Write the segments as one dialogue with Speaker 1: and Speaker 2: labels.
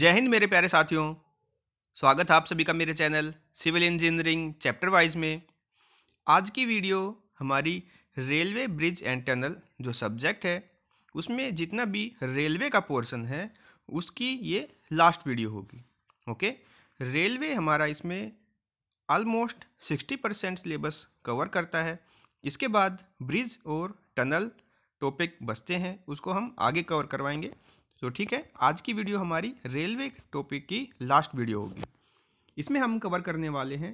Speaker 1: जय हिंद मेरे प्यारे साथियों स्वागत है आप सभी का मेरे channel civil engineering chapter wise में आज की वीडियो हमारी रेलवे ब्रिज एंड टनल जो सब्जेक्ट है उसमें जितना भी रेलवे का पोर्शन है उसकी ये लास्ट वीडियो होगी ओके रेलवे हमारा इसमें almost sixty percent syllabus cover करता है इसके बाद ब्रिज और टनल टॉपिक बचते हैं उसको हम आगे कवर करवाएंगे तो ठीक है आज की वीडियो हमारी रेलवे टॉपिक की लास्ट वीडियो होगी इसमें हम कवर करने वाले हैं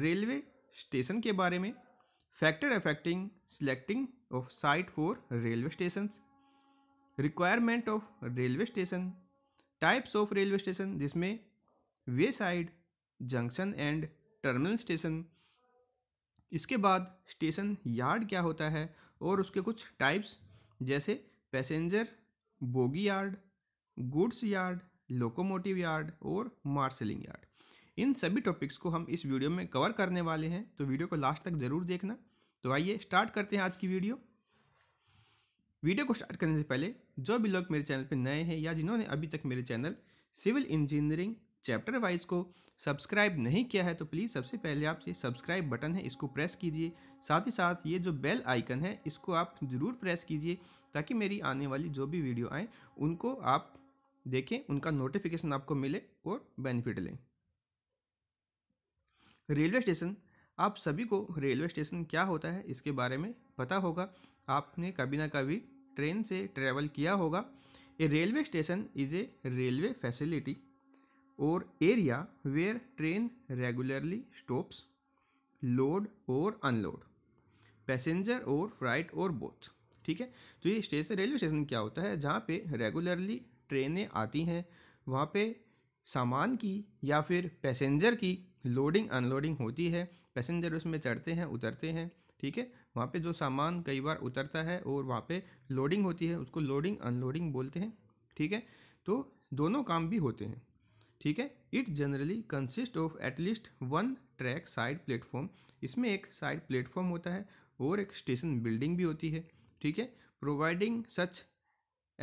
Speaker 1: रेलवे स्टेशन के बारे में factor affecting selecting of site for railway station requirement of railway station types of railway station जिसमें way side junction and terminal station इसके बाद स्टेशन यार्ड क्या होता है और उसके कुछ टाइप्स जैसे passenger bogie yard goods yard locomotive yard और मार्शलिंग यार्ड इन सभी टॉपिक्स को हम इस वीडियो में कवर करने वाले हैं तो वीडियो को लास्ट तक ज़रूर देखना तो आइए स्टार्ट करते हैं आज की वीडियो वीडियो को स्टार्ट करने से पहले जो भी लोग मेरे चैनल पर नए हैं या जिन्होंने अभी तक मेरे channel civil engineering chapter wise को सब्सक्राइब नहीं किया है तो प्लीज़ सबसे पहले आप ये सब्सक्राइब बटन है इसको प्रेस कीजिए साथ ही साथ ये जो बेल आइकन है इसको आप ज़रूर प्रेस कीजिए ताकि मेरी आने वाली जो भी वीडियो आए उनको आप देखें उनका नोटिफिकेशन आपको मिले और बेनिफिट लें रेलवे स्टेशन आप सभी को रेलवे स्टेशन क्या होता है इसके बारे में पता होगा आपने कभी ना कभी ट्रेन से ट्रेवल किया होगा a railway station is a railway facility और area where train regularly stops load और अनलोड पैसेंजर और फ्लाइट और बोथ ठीक है तो ये स्टेशन रेलवे स्टेशन क्या होता है जहाँ पे रेगुलरली ट्रेनें आती हैं वहाँ पे सामान की या फिर पैसेंजर की लोडिंग अनलोडिंग होती है पैसेंजर उसमें चढ़ते हैं उतरते हैं ठीक है वहाँ पे जो सामान कई बार उतरता है और वहाँ पे लोडिंग होती है उसको लोडिंग अनलोडिंग बोलते हैं ठीक है तो दोनों काम भी होते हैं ठीक है it generally consist of at least one track side platform इसमें एक साइड प्लेटफॉर्म होता है और एक स्टेशन बिल्डिंग भी होती है ठीक है providing such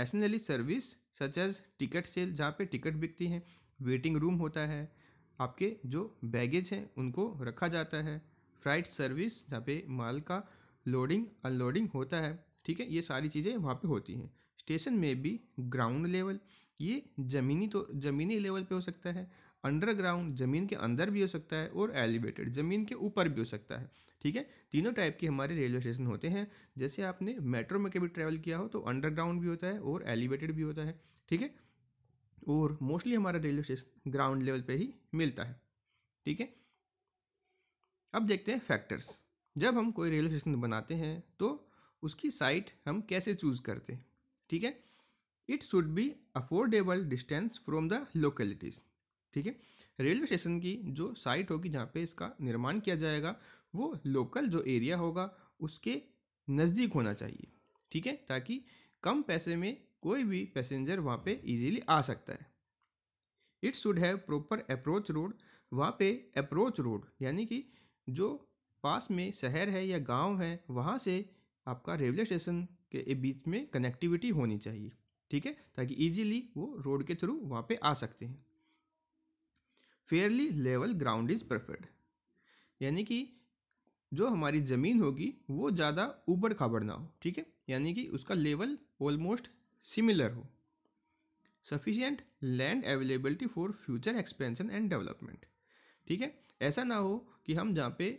Speaker 1: essential service such as ticket sale जहाँ पे टिकट बिकती हैं वेटिंग रूम होता है आपके जो बैगेज हैं उनको रखा जाता है फ्राइट सर्विस जहाँ पे माल का लोडिंग अनलोडिंग होता है ठीक है ये सारी चीज़ें वहाँ पे होती हैं स्टेशन में भी ग्राउंड लेवल ये ज़मीनी तो ज़मीनी लेवल पे हो सकता है अंडरग्राउंड ज़मीन के अंदर भी हो सकता है और एलिवेटेड ज़मीन के ऊपर भी हो सकता है ठीक है तीनों टाइप के हमारे रेलवे स्टेशन होते हैं जैसे आपने मेट्रो में कभी ट्रैवल किया हो तो अंडरग्राउंड भी होता है और एलिवेटेड भी होता है ठीक है और मोस्टली हमारा रेलवे स्टेशन ग्राउंड लेवल पर ही मिलता है ठीक है अब देखते हैं फैक्टर्स जब हम कोई रेलवे स्टेशन बनाते हैं तो उसकी साइट हम कैसे चूज़ करते हैं ठीक है it should be affordable distance from the localities ठीक है रेलवे स्टेशन की जो साइट होगी जहाँ पे इसका निर्माण किया जाएगा वो लोकल जो एरिया होगा उसके नज़दीक होना चाहिए ठीक है ताकि कम पैसे में कोई भी पैसेंजर वहाँ पे इजीली आ सकता है it should have proper approach road वहाँ पे अप्रोच रोड यानी कि जो पास में शहर है या गांव है वहाँ से आपका रेलवे स्टेशन के बीच में कनेक्टिविटी होनी चाहिए ठीक है ताकि इजीली वो रोड के थ्रू वहाँ पे आ सकते हैं fairly level ground is preferred यानी कि जो हमारी ज़मीन होगी वो ज़्यादा ऊबड़ खाबड़ ना हो ठीक है यानी कि उसका लेवल ऑलमोस्ट सिमिलर हो sufficient land availability for future expansion and development ठीक है ऐसा ना हो कि हम जहाँ पे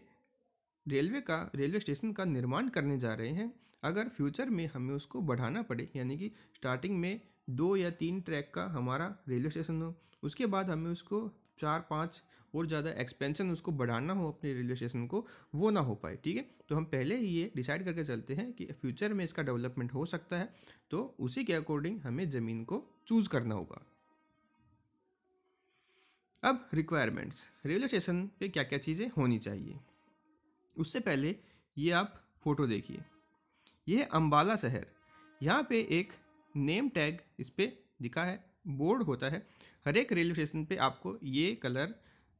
Speaker 1: रेलवे का रेलवे स्टेशन का निर्माण करने जा रहे हैं अगर फ्यूचर में हमें उसको बढ़ाना पड़े यानी कि स्टार्टिंग में दो या तीन ट्रैक का हमारा रेलवे स्टेशन हो उसके बाद हमें उसको चार पाँच और ज़्यादा एक्सपेंशन उसको बढ़ाना हो अपने रेलवे स्टेशन को वो ना हो पाए ठीक है तो हम पहले ही ये डिसाइड करके चलते हैं कि फ्यूचर में इसका डेवलपमेंट हो सकता है तो उसी के अकॉर्डिंग हमें ज़मीन को चूज़ करना होगा अब रिक्वायरमेंट्स रेलवे स्टेशन पे क्या क्या चीज़ें होनी चाहिए उससे पहले ये आप फ़ोटो देखिए यह अम्बाला शहर यहाँ पे एक नेम टैग इस पर दिखा है बोर्ड होता है हर एक रेलवे स्टेशन पे आपको ये कलर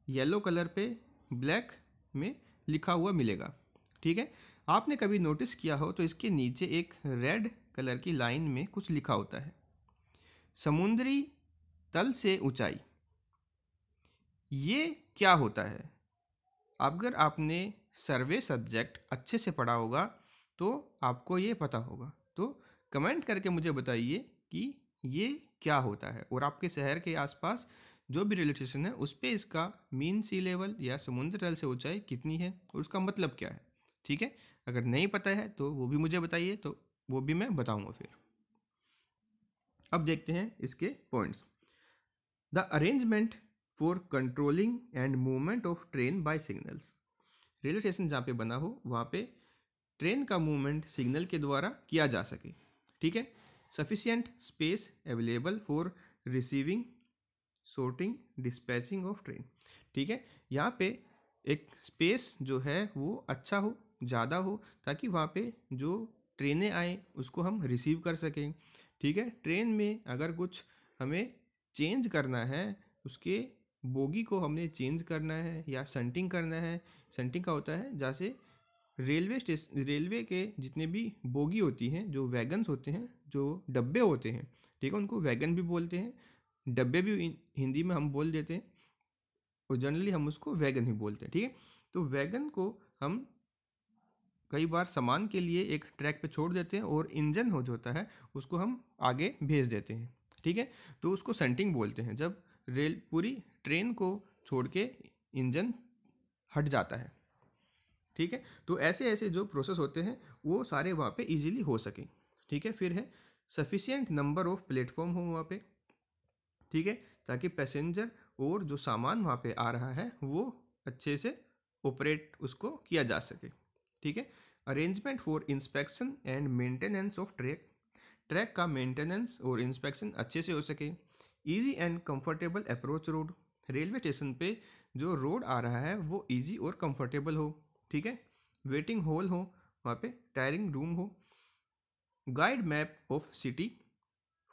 Speaker 1: येलो कलर पे ब्लैक में लिखा हुआ मिलेगा ठीक है आपने कभी नोटिस किया हो तो इसके नीचे एक रेड कलर की लाइन में कुछ लिखा होता है समुद्री तल से ऊंचाई ये क्या होता है अगर आपने सर्वे सब्जेक्ट अच्छे से पढ़ा होगा तो आपको ये पता होगा तो कमेंट करके मुझे बताइए कि ये क्या होता है और आपके शहर के आसपास जो भी रेलवे स्टेशन है उस पर इसका मीन सी लेवल या समुद्र तल से ऊंचाई कितनी है और उसका मतलब क्या है ठीक है अगर नहीं पता है तो वो भी मुझे बताइए तो वो भी मैं बताऊंगा फिर अब देखते हैं इसके points the arrangement for controlling and movement of train by signals railway station जहाँ पे बना हो वहाँ पे ट्रेन का मूवमेंट सिग्नल के द्वारा किया जा सके ठीक है sufficient space available for receiving sorting dispatching of train ठीक है यहाँ पे एक स्पेस जो है वो अच्छा हो ज़्यादा हो ताकि वहाँ पे जो ट्रेनें आएँ उसको हम रिसीव कर सकें ठीक है ट्रेन में अगर कुछ हमें चेंज करना है उसके बोगी को हमने चेंज करना है या सेंटिंग करना है सेंटिंग का होता है जहाँ से रेलवे स्टेशन रेलवे के जितने भी बोगी होती हैं जो वैगन्स होते हैं जो डब्बे होते हैं ठीक है उनको वैगन भी बोलते हैं डब्बे भी हिंदी में हम बोल देते हैं और जनरली हम उसको वैगन ही बोलते हैं ठीक है तो वैगन को हम कई बार सामान के लिए एक ट्रैक पे छोड़ देते हैं और इंजन हो जो होता है उसको हम आगे भेज देते हैं ठीक है तो उसको सेंटिंग बोलते हैं जब रेल पूरी ट्रेन को छोड़ के इंजन हट जाता है ठीक है तो ऐसे ऐसे जो प्रोसेस होते हैं वो सारे वहाँ पे इजीली हो सके ठीक है फिर है सफिशियंट नंबर ऑफ प्लेटफॉर्म हो वहाँ पे ठीक है ताकि पैसेंजर और जो सामान वहाँ पे आ रहा है वो अच्छे से ऑपरेट उसको किया जा सके ठीक है arrangement for inspection and maintenance of track track का मेंटेनेंस और इंस्पेक्शन अच्छे से हो सके easy and comfortable approach road railway station पे जो रोड आ रहा है वो ईजी और कंफर्टेबल हो ठीक है वेटिंग हॉल हो वहाँ पे टायरिंग रूम हो guide map of city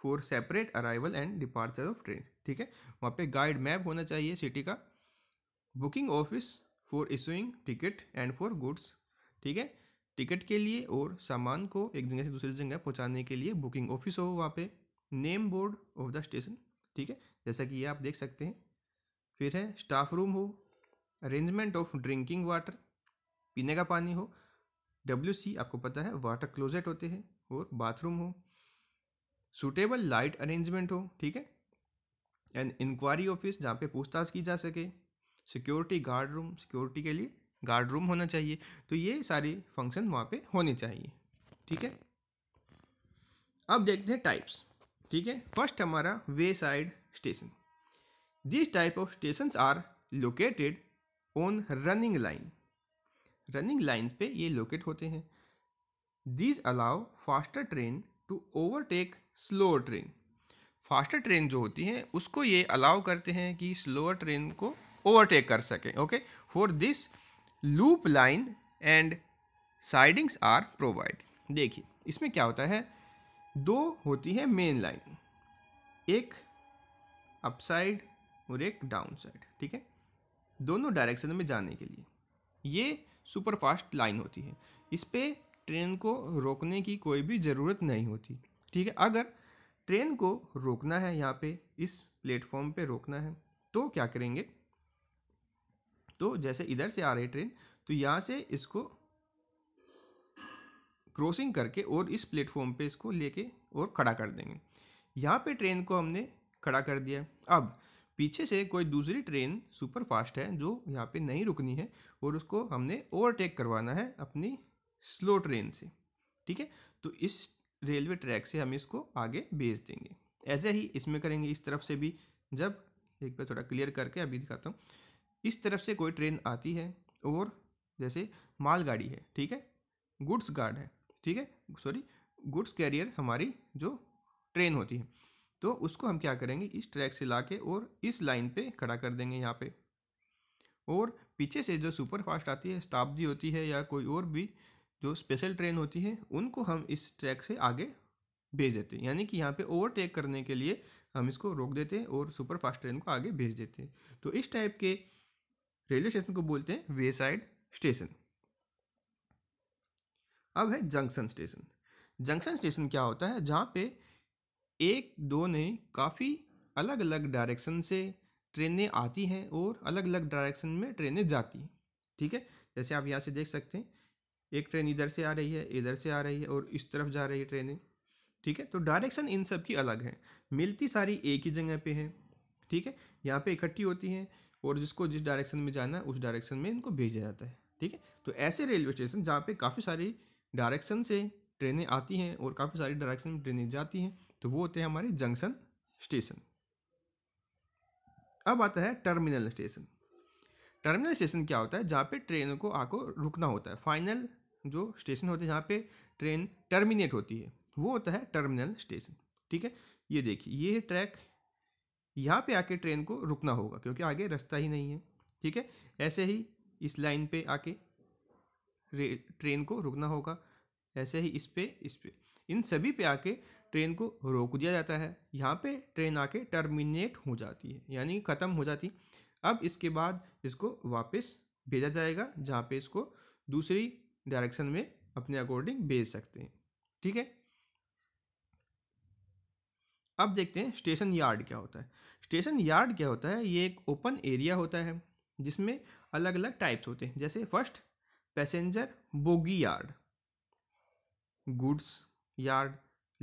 Speaker 1: for separate arrival and departure of train ठीक है वहाँ पे गाइड मैप होना चाहिए सिटी का booking office for issuing ticket and for goods ठीक है टिकट के लिए और सामान को एक जगह से दूसरी जगह पहुँचाने के लिए बुकिंग ऑफिस हो वहाँ पे name board of the station ठीक है जैसा कि ये आप देख सकते हैं फिर है स्टाफ रूम हो अरेंजमेंट ऑफ ड्रिंकिंग वाटर पीने का पानी हो डब्ल्यू सी आपको पता है वाटर क्लोजेट होते हैं और बाथरूम हो सूटेबल लाइट अरेंजमेंट हो ठीक है एंड इंक्वायरी ऑफिस जहाँ पे पूछताछ की जा सके सिक्योरिटी गार्ड रूम सिक्योरिटी के लिए गार्ड रूम होना चाहिए तो ये सारी फंक्शन वहाँ पे होने चाहिए ठीक है अब देखते हैं टाइप्स ठीक है फर्स्ट हमारा way side station this type of station are located on running line running line पे ये लोकेट होते हैं this allow faster train to overtake slower train faster train जो होती है उसको ये अलाउ करते हैं कि स्लोअर ट्रेन को ओवरटेक कर सकें okay for this loop line and sidings are provide देखिए इसमें क्या होता है दो होती है मेन लाइन एक अपसाइड और एक डाउन साइड ठीक है दोनों डायरेक्शन में जाने के लिए ये सुपर फास्ट लाइन होती है इस पर ट्रेन को रोकने की कोई भी ज़रूरत नहीं होती ठीक है अगर ट्रेन को रोकना है यहाँ पे इस प्लेटफॉर्म पे रोकना है तो क्या करेंगे तो जैसे इधर से आ रही ट्रेन तो यहाँ से इसको क्रॉसिंग करके और इस प्लेटफॉर्म पे इसको लेके और खड़ा कर देंगे यहाँ पे ट्रेन को हमने खड़ा कर दिया अब पीछे से कोई दूसरी ट्रेन सुपर फास्ट है जो यहाँ पे नहीं रुकनी है और उसको हमने ओवरटेक करवाना है अपनी स्लो ट्रेन से ठीक है तो इस रेलवे ट्रैक से हम इसको आगे भेज देंगे ऐसे ही इसमें करेंगे इस तरफ से भी जब एक बार थोड़ा क्लियर करके अभी दिखाता हूँ इस तरफ से कोई ट्रेन आती है और जैसे मालगाड़ी है ठीक है गुड्स गार्ड है ठीक है सॉरी गुड्स कैरियर हमारी जो ट्रेन होती है तो उसको हम क्या करेंगे इस ट्रैक से ला के और इस लाइन पे खड़ा कर देंगे यहाँ पे और पीछे से जो सुपर फास्ट आती है शताब्दी होती है या कोई और भी जो स्पेशल ट्रेन होती है उनको हम इस ट्रैक से आगे भेज देते हैं यानी कि यहाँ पे ओवरटेक करने के लिए हम इसको रोक देते हैं और सुपर फास्ट ट्रेन को आगे भेज देते हैं तो इस टाइप के रेलवे स्टेशन को बोलते हैं वे साइड स्टेशन अब है जंक्शन स्टेशन जंक्शन स्टेशन क्या होता है जहाँ पे एक दो नहीं काफ़ी अलग अलग डायरेक्शन से ट्रेनें आती हैं और अलग अलग डायरेक्शन में ट्रेनें जाती हैं ठीक है जैसे आप यहाँ से देख सकते हैं एक ट्रेन इधर से आ रही है इधर से आ रही है और इस तरफ जा रही है ट्रेनें ठीक है तो डायरेक्शन इन सब की अलग है मिलती सारी एक ही जगह पे है ठीक है यहाँ पे इकट्ठी होती हैं और जिसको जिस डायरेक्शन में जाना है उस डायरेक्शन में इनको भेजा जाता है ठीक है तो ऐसे रेलवे स्टेशन जहाँ पे काफ़ी सारी डायरेक्शन से ट्रेनें आती हैं और काफ़ी सारी डायरेक्शन में ट्रेनें जाती हैं तो वो होते हैं हमारे जंक्शन स्टेशन अब आता है टर्मिनल स्टेशन टर्मिनल स्टेशन क्या होता है जहाँ पे ट्रेन को आको रुकना होता है फाइनल जो स्टेशन होते हैं जहाँ पे ट्रेन टर्मिनेट होती है वो होता है टर्मिनल स्टेशन ठीक है ये देखिए ये ट्रैक यहाँ पे आके ट्रेन को रुकना होगा क्योंकि आगे रास्ता ही नहीं है ठीक है ऐसे ही इस लाइन पे आके ट्रेन को रुकना होगा ऐसे ही इस पे इस पे इन सभी पे आके ट्रेन को रोक दिया जाता है यहाँ पे ट्रेन आके टर्मिनेट हो जाती है यानी ख़त्म हो जाती अब इसके बाद इसको वापस भेजा जाएगा जहाँ पे इसको दूसरी डायरेक्शन में अपने अकॉर्डिंग भेज सकते हैं ठीक है अब देखते हैं स्टेशन यार्ड क्या होता है स्टेशन यार्ड क्या होता है ये एक ओपन एरिया होता है जिसमें अलग अलग टाइप्स होते हैं जैसे first passenger bogie yard goods yard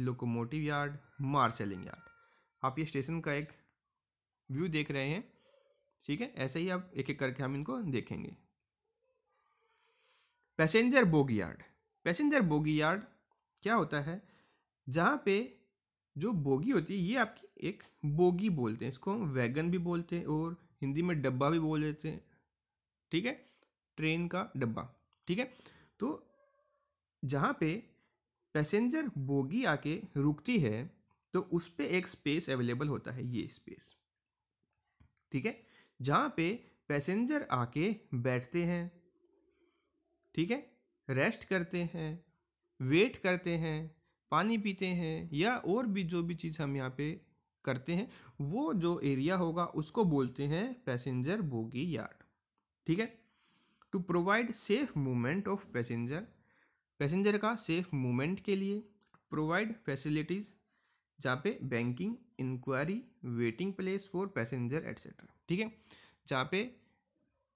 Speaker 1: locomotive yard marshalling yard आप ये स्टेशन का एक व्यू देख रहे हैं ठीक है ऐसे ही आप एक एक करके हम इनको देखेंगे passenger bogie yard passenger bogie yard क्या होता है जहाँ पे जो बोगी होती है ये आपकी एक बोगी बोलते हैं इसको हम वैगन भी बोलते हैं और हिंदी में डब्बा भी बोल देते हैं ठीक है ट्रेन का डब्बा ठीक है तो जहाँ पे पैसेंजर बोगी आके रुकती है तो उस पर एक स्पेस अवेलेबल होता है ये स्पेस ठीक है जहाँ पे पैसेंजर आके बैठते हैं ठीक है रेस्ट करते हैं वेट करते हैं पानी पीते हैं या और भी जो भी चीज़ हम यहाँ पे करते हैं वो जो एरिया होगा उसको बोलते हैं पैसेंजर बोगी यार्ड ठीक है to provide safe movement of passenger passenger का सेफ मूवमेंट के लिए प्रोवाइड फैसिलिटीज़ जहाँ पे booking inquiry waiting place for passenger etcetera ठीक है जहाँ पे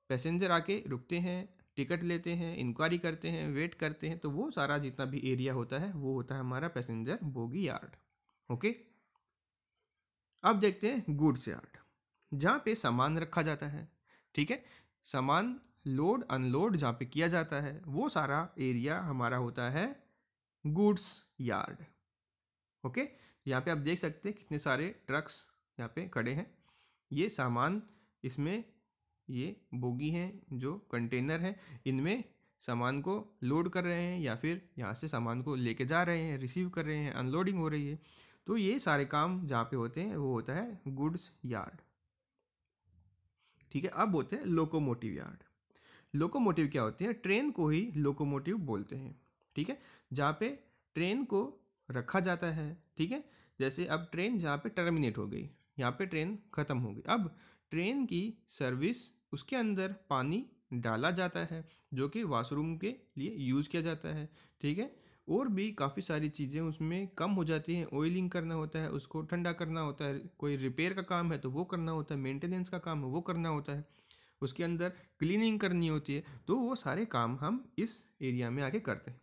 Speaker 1: पैसेंजर आके रुकते हैं टिकट लेते हैं इंक्वायरी करते हैं वेट करते हैं तो वो सारा जितना भी एरिया होता है वो होता है हमारा पैसेंजर बोगी यार्ड ओके अब देखते हैं गुड्स यार्ड जहाँ पे सामान रखा जाता है ठीक है सामान लोड अनलोड जहाँ पे किया जाता है वो सारा एरिया हमारा होता है गुड्स यार्ड ओके यहाँ पे आप देख सकते हैं कितने सारे ट्रक्स यहाँ पे खड़े हैं ये सामान इसमें ये बोगी हैं जो कंटेनर हैं इनमें सामान को लोड कर रहे हैं या फिर यहाँ से सामान को लेके जा रहे हैं रिसीव कर रहे हैं अनलोडिंग हो रही है तो ये सारे काम जहाँ पे होते हैं वो होता है गुड्स यार्ड ठीक है अब होते हैं लोकोमोटिव यार्ड लोकोमोटिव क्या होते हैं ट्रेन को ही लोकोमोटिव बोलते हैं ठीक है जहाँ पे ट्रेन को रखा जाता है ठीक है जैसे अब ट्रेन जहाँ पे टर्मिनेट हो गई यहाँ पे ट्रेन ख़त्म हो गई अब ट्रेन की सर्विस उसके अंदर पानी डाला जाता है जो कि वाशरूम के लिए यूज़ किया जाता है ठीक है और भी काफ़ी सारी चीज़ें उसमें कम हो जाती हैं ऑयलिंग करना होता है उसको ठंडा करना होता है कोई रिपेयर का काम है तो वो करना होता है मेंटेनेंस का काम है वो करना होता है उसके अंदर क्लीनिंग करनी होती है तो वो सारे काम हम इस एरिया में आके करते हैं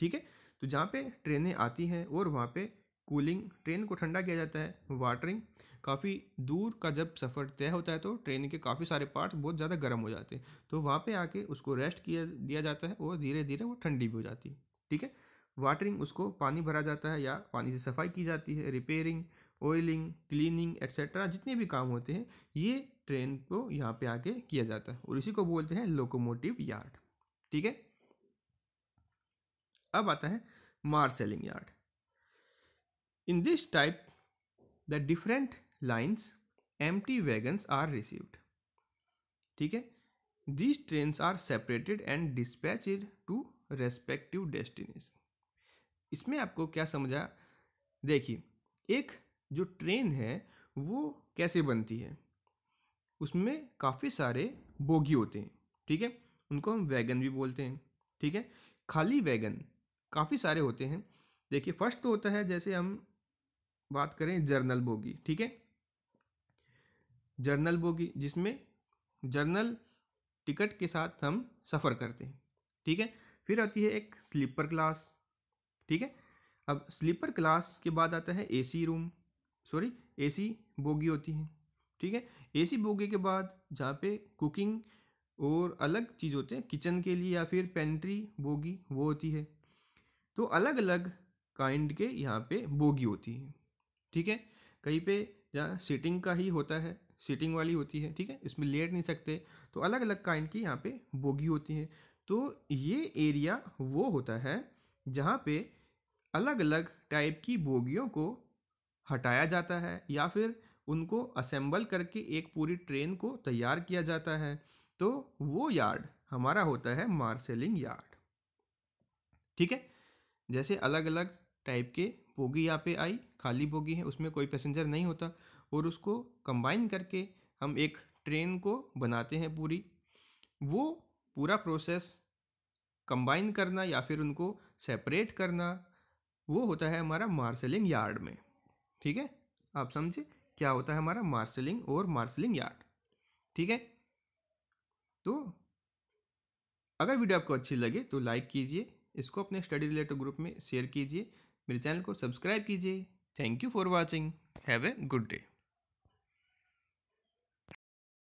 Speaker 1: ठीक है तो जहाँ पे ट्रेनें आती हैं और वहाँ पे कूलिंग ट्रेन को ठंडा किया जाता है वाटरिंग काफ़ी दूर का जब सफ़र तय होता है तो ट्रेन के काफ़ी सारे पार्ट्स बहुत ज़्यादा गर्म हो जाते हैं तो वहाँ पे आके उसको रेस्ट किया दिया जाता है और धीरे धीरे वो ठंडी भी हो जाती है ठीक है वाटरिंग उसको पानी भरा जाता है या पानी से सफाई की जाती है रिपेयरिंग ऑयलिंग क्लीनिंग एक्सेट्रा जितने भी काम होते हैं ये ट्रेन को यहाँ पे आके किया जाता है और इसी को बोलते हैं लोकोमोटिव यार्ड ठीक है अब आता है marshalling yard in this type the different lines empty wagon are received ठीक है these train are separated and dispatch to respective destination इसमें आपको क्या समझा देखिए एक जो ट्रेन है वो कैसे बनती है उसमें काफ़ी सारे बोगी होते हैं ठीक है उनको हम वैगन भी बोलते हैं ठीक है खाली वैगन काफ़ी सारे होते हैं देखिए फर्स्ट तो होता है जैसे हम बात करें जर्नल बोगी ठीक है जर्नल बोगी जिसमें जर्नल टिकट के साथ हम सफ़र करते हैं ठीक है फिर आती है एक स्लीपर क्लास ठीक है अब स्लीपर क्लास के बाद आता है AC room sorry AC bogie होती है ठीक है एसी बोगी के बाद जहाँ पे कुकिंग और अलग चीज़ होते हैं किचन के लिए या फिर पेंट्री बोगी वो होती है तो अलग अलग काइंड के यहाँ पे बोगी होती है ठीक है कहीं पे जहाँ सीटिंग का ही होता है सीटिंग वाली होती है ठीक है इसमें लेट नहीं सकते तो अलग अलग काइंड की यहाँ पे बोगी होती है तो ये एरिया वो होता है जहाँ पे अलग अलग टाइप की बोगियों को हटाया जाता है या फिर उनको असेंबल करके एक पूरी ट्रेन को तैयार किया जाता है तो वो यार्ड हमारा होता है मार्सेलिंग यार्ड ठीक है जैसे अलग अलग टाइप के बोगी यहाँ पे आई खाली बोगी है उसमें कोई पैसेंजर नहीं होता और उसको कंबाइन करके हम एक ट्रेन को बनाते हैं पूरी वो पूरा प्रोसेस कंबाइन करना या फिर उनको सेपरेट करना वो होता है हमारा मार्सेलिंग यार्ड में ठीक है आप समझे क्या होता है हमारा मार्सलिंग और मार्सलिंग यार्ड ठीक है तो अगर वीडियो आपको अच्छी लगे तो लाइक कीजिए इसको अपने स्टडी रिलेटेड ग्रुप में शेयर कीजिए मेरे चैनल को सब्सक्राइब कीजिए thank you for watching have a good day